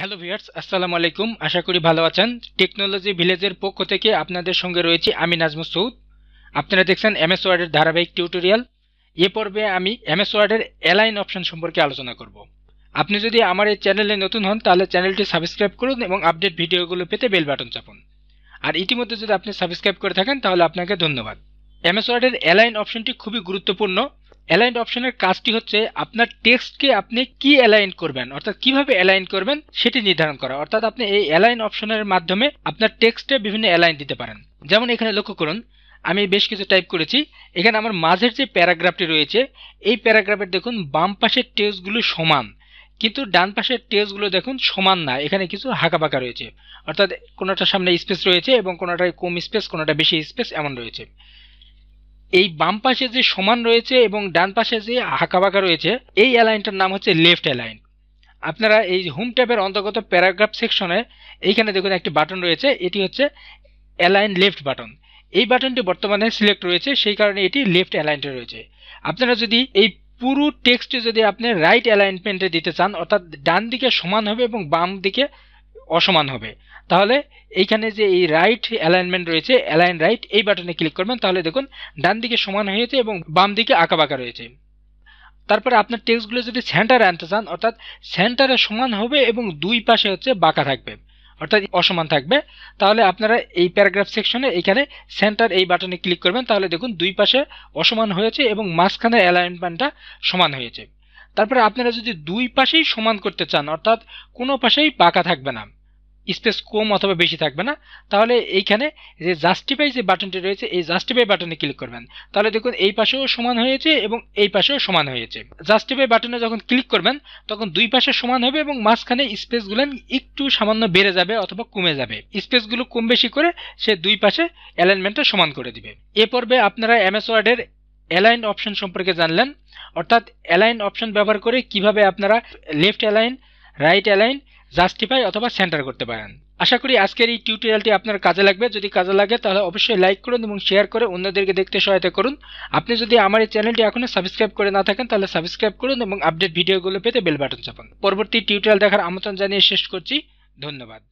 hello viewers আসসালামু আলাইকুম আশা করি ভালো আছেন টেকনোলজি ভিলেজের পক্ষ থেকে আপনাদের সঙ্গে রয়েছি আমি নাজমুল সৌদ আপনারা দেখছেন এমএস ওয়ার্ডের ধারাবাহিক টিউটোরিয়াল এ পর্বে আমি এমএস ওয়ার্ডের অ্যালাইন অপশন সম্পর্কে আলোচনা করব আপনি যদি আমার এই চ্যানেলে নতুন হন তাহলে চ্যানেলটি সাবস্ক্রাইব করুন এবং আপডেট ভিডিওগুলো পেতে বেল বাটন চাপুন আর ইতিমধ্যে যদি আপনি সাবস্ক্রাইব করে থাকেন তাহলে আপনাকে ধন্যবাদ এমএস ওয়ার্ডের অ্যালাইন অপশনটি খুবই গুরুত্বপূর্ণ অ্যালাইন্ড অপশনের কাজটি হচ্ছে আপনার টেক্সটকে আপনি কি অ্যালাইন করবেন অর্থাৎ কিভাবে অ্যালাইন করবেন সেটি নির্ধারণ করা অর্থাৎ আপনি এই অ্যালাইন অপশনের মাধ্যমে আপনার টেক্সটে বিভিন্ন অ্যালাইন দিতে পারেন যেমন এখানে লক্ষ্য করুন আমি বেশ কিছু টাইপ করেছি এখানে আমার মাঝের যে প্যারাগ্রাফটি রয়েছে এই প্যারাগ্রাফের দেখুন বাম পাশের টেক্সটগুলো সমান কিন্তু ডান পাশের টেক্সটগুলো দেখুন সমান না এখানে কিছু হাঁকাবাঁকা রয়েছে অর্থাৎ কোনোটার সামনে স্পেস রয়েছে এবং কোনোটায় কম স্পেস কোনোটা বেশি স্পেস এমন রয়েছে এই বাম পাশে যে সমান রয়েছে এবং ডান পাশে যে হাঁকাবাঁকা রয়েছে এই অ্যালাইনটার নাম হচ্ছে লেফট অ্যালাইন আপনারা এই হোম ট্যাবের অন্তর্গত প্যারাগ্রাফ সেকশনে এইখানে দেখুন একটি বাটন রয়েছে এটি হচ্ছে অ্যালাইন লেফট বাটন এই বাটনটি বর্তমানে সিলেক্ট রয়েছে সেই কারণে এটি লেফট অ্যালাইনটা রয়েছে আপনারা যদি এই পুরো টেক্সটে যদি আপনি রাইট অ্যালাইনমেন্টে দিতে চান অর্থাৎ ডান দিকে সমান হবে এবং বাম দিকে অসমান হবে তাহলে এইখানে যে এই রাইট অ্যালাইনমেন্ট রয়েছে অ্যালাইন রাইট এই বাটনে ক্লিক করবেন তাহলে দেখুন ডান দিকে সমান হয়েছে এবং বাম দিকে আঁকাবাঁকা রয়েছে তারপরে আপনার টেক্সটগুলো যদি সেন্টারে আনতে চান অর্থাৎ সেন্টারে সমান হবে এবং দুই পাশে হচ্ছে বাঁকা থাকবে অর্থাৎ অসমান থাকবে তাহলে আপনারা এই প্যারাগ্রাফ সেকশনে এখানে সেন্টার এই বাটনে ক্লিক করবেন তাহলে দেখুন দুই পাশে অসমান হয়েছে এবং মাঝখানের অ্যালাইনমেন্টটা সমান হয়েছে তারপরে আপনারা যদি দুই পাশেই সমান করতে চান অর্থাৎ কোনো পাশেই বাঁকা থাকবে না স্পেস কম অথবা বেশি থাকবে না তাহলে এইখানে যে জাস্টিফাই যে বাটনটি রয়েছে এই জাস্টিফাই বাটনে ক্লিক করবেন তাহলে দেখুন এই পাশেও সমান হয়েছে এবং এই পাশেও সমান হয়েছে জাস্টিফাই বাটনে যখন ক্লিক করবেন তখন দুই পাশে সমান হবে এবং মাঝখানে স্পেসগুলো একটু সামান্য বেড়ে যাবে অথবা কমে যাবে স্পেসগুলো কম বেশি করে সে দুই পাশে অ্যালাইনমেন্টটা সমান করে দিবে এ পর্বে আপনারা এমএস ওয়ার্ডের অ্যালাইন অপশন সম্পর্কে জানলেন অর্থাৎ অ্যালাইন অপশন ব্যবহার করে কিভাবে আপনারা left align right align justify অথবা সেন্টার করতে পারেন আশা করি আজকের এই টিউটোরিয়ালটি আপনার কাজে লাগবে যদি কাজে লাগে তাহলে অবশ্যই লাইক করুন এবং শেয়ার করে অন্যদেরকে দেখতে সহায়তা করুন আপনি যদি আমার এই চ্যানেলটি এখনও সাবস্ক্রাইব করে না থাকেন তাহলে সাবস্ক্রাইব করুন এবং আপডেট ভিডিওগুলো পেতে বেল বাটন চাপান পরবর্তী টিউটোরিয়াল দেখার আমন্ত্রণ জানিয়ে শেষ করছি ধন্যবাদ